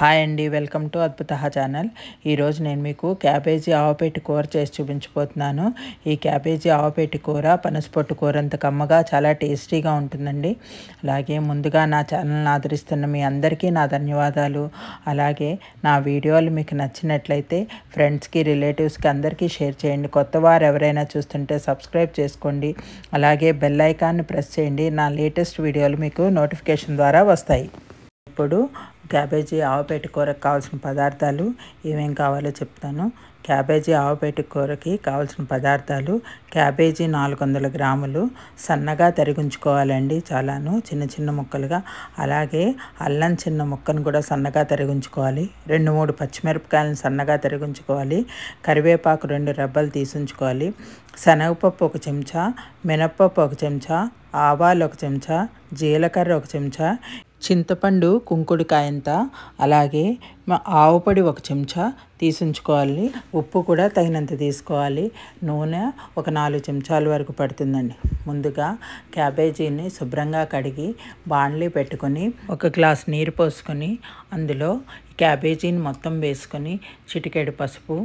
hi అండి welcome to అద్భుతహ channel ఈరోజు నేను మీకు క్యాబేజీ ఆవపేటి కూర చేసి చూపించిపోతున్నాను ఈ క్యాబేజీ ఆవపేటి కూర పనసపొట్టు కూర అంత కమ్మగా చాలా టేస్టీగా ఉంటుందండి అలాగే ముందుగా నా ఛానల్ని ఆదరిస్తున్న మీ అందరికీ నా ధన్యవాదాలు అలాగే నా వీడియోలు మీకు నచ్చినట్లయితే ఫ్రెండ్స్కి రిలేటివ్స్కి అందరికీ షేర్ చేయండి కొత్త వారు ఎవరైనా చూస్తుంటే సబ్స్క్రైబ్ చేసుకోండి అలాగే బెల్ ప్రెస్ చేయండి నా లేటెస్ట్ వీడియోలు మీకు నోటిఫికేషన్ ద్వారా వస్తాయి ఇప్పుడు క్యాబేజీ ఆవపేట కూరకు కావాల్సిన పదార్థాలు ఏమేం కావాలో చెప్తాను క్యాబేజీ ఆవుపేటి కూరకి కావాల్సిన పదార్థాలు క్యాబేజీ నాలుగు వందల గ్రాములు సన్నగా తరిగించుకోవాలండి చాలాను చిన్న చిన్న ముక్కలుగా అలాగే అల్లం చిన్న ముక్కను కూడా సన్నగా తరిగించుకోవాలి రెండు మూడు పచ్చిమిరపకాయలను సన్నగా తరిగించుకోవాలి కరివేపాకు రెండు రెబ్బలు తీసుంచుకోవాలి శనగపప్పు ఒక చెంచా మినప్పప్పు ఒక చెంచా ఆవాలు ఒక చెంచా జీలకర్ర ఒక చెంచా చింతపండు కుంకుడుకాయంత అలాగే ఆవుపొడి ఒక చెంచా తీసుంచుకోవాలి ఉప్పు కూడా తగినంత తీసుకోవాలి నూనె ఒక నాలుగు చెంచాల వరకు పడుతుందండి ముందుగా క్యాబేజీని శుభ్రంగా కడిగి బాండ్లీ పెట్టుకొని ఒక గ్లాస్ నీరు పోసుకొని అందులో క్యాబేజీని మొత్తం వేసుకొని చిటికెడు పసుపు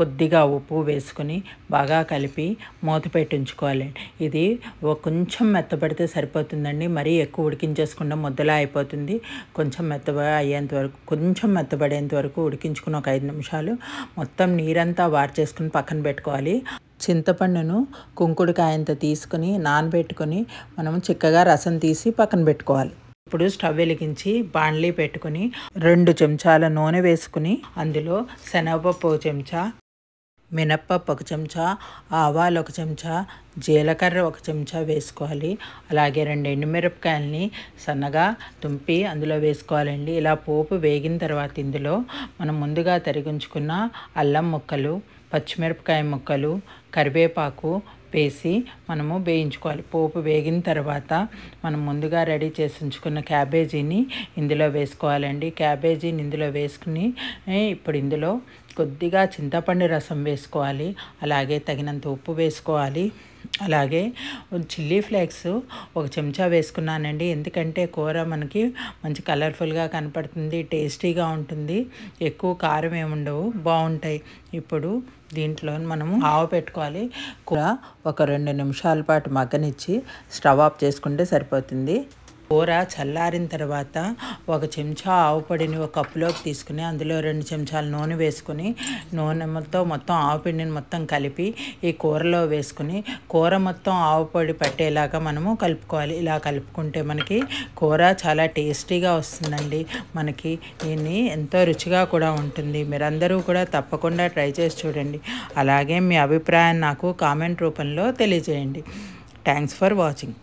కొద్దిగా ఉప్పు వేసుకుని బాగా కలిపి మూత పెట్టించుకోవాలి ఇది కొంచెం మెత్తబడితే సరిపోతుందండి మరీ ఎక్కువ ఉడికించేసుకుండా ముద్దలా అయిపోతుంది కొంచెం మెత్త అయ్యేంత వరకు కొంచెం మెత్తబడేంత వరకు ఉడికించుకుని ఒక ఐదు నిమిషాలు మొత్తం నీరంతా వార్చేసుకుని పక్కన పెట్టుకోవాలి చింతపండును కుంకుడుకాయంత తీసుకుని నానబెట్టుకొని మనం చిక్కగా రసం తీసి పక్కన పెట్టుకోవాలి ఇప్పుడు స్టవ్ వెలిగించి బాండ్లీ పెట్టుకుని రెండు చెంచాల నూనె వేసుకుని అందులో శనగపప్పు ఒక చెంచా మినప్పప్పు ఒక చెంచా ఆవాలు ఒక చెంచా జీలకర్ర ఒక చెంచా వేసుకోవాలి అలాగే రెండు ఎండుమిరపకాయలని సన్నగా తుంపి అందులో వేసుకోవాలండి ఇలా పోపు వేగిన తర్వాత ఇందులో మనం ముందుగా తరిగించుకున్న అల్లం ముక్కలు పచ్చిమిరపకాయ ముక్కలు కరివేపాకు వేసి మనము వేయించుకోవాలి పోపు వేగిన తర్వాత మనం ముందుగా రెడీ చేసి ఉంచుకున్న క్యాబేజీని ఇందులో వేసుకోవాలండి క్యాబేజీని ఇందులో వేసుకుని ఇప్పుడు ఇందులో కొద్దిగా చింతపండు రసం వేసుకోవాలి అలాగే తగినంత ఉప్పు వేసుకోవాలి అలాగే చిల్లీ ఫ్లేక్స్ ఒక చెంచా వేసుకున్నానండి ఎందుకంటే కూర మనకి మంచి కలర్ఫుల్గా కనపడుతుంది టేస్టీగా ఉంటుంది ఎక్కువ కారం ఏముండవు బాగుంటాయి ఇప్పుడు దీంట్లో మనము ఆవు పెట్టుకోవాలి కూర ఒక రెండు నిమిషాల పాటు మగ్గనిచ్చి స్టవ్ ఆఫ్ చేసుకుంటే సరిపోతుంది కూర చల్లారిన తర్వాత ఒక చెంచా ఆవు పొడిని ఒక కప్పులోకి తీసుకుని అందులో రెండు చెంచాల నూనె వేసుకుని నూనెతో మొత్తం ఆవు పిండిని మొత్తం కలిపి ఈ కూరలో వేసుకుని కూర మొత్తం ఆవు పొడి పట్టేలాగా మనము కలుపుకోవాలి ఇలా కలుపుకుంటే మనకి కూర చాలా టేస్టీగా వస్తుందండి మనకి దీన్ని ఎంతో రుచిగా కూడా ఉంటుంది మీరందరూ కూడా తప్పకుండా ట్రై చేసి చూడండి అలాగే మీ అభిప్రాయాన్ని నాకు కామెంట్ రూపంలో తెలియజేయండి థ్యాంక్స్ ఫర్ వాచింగ్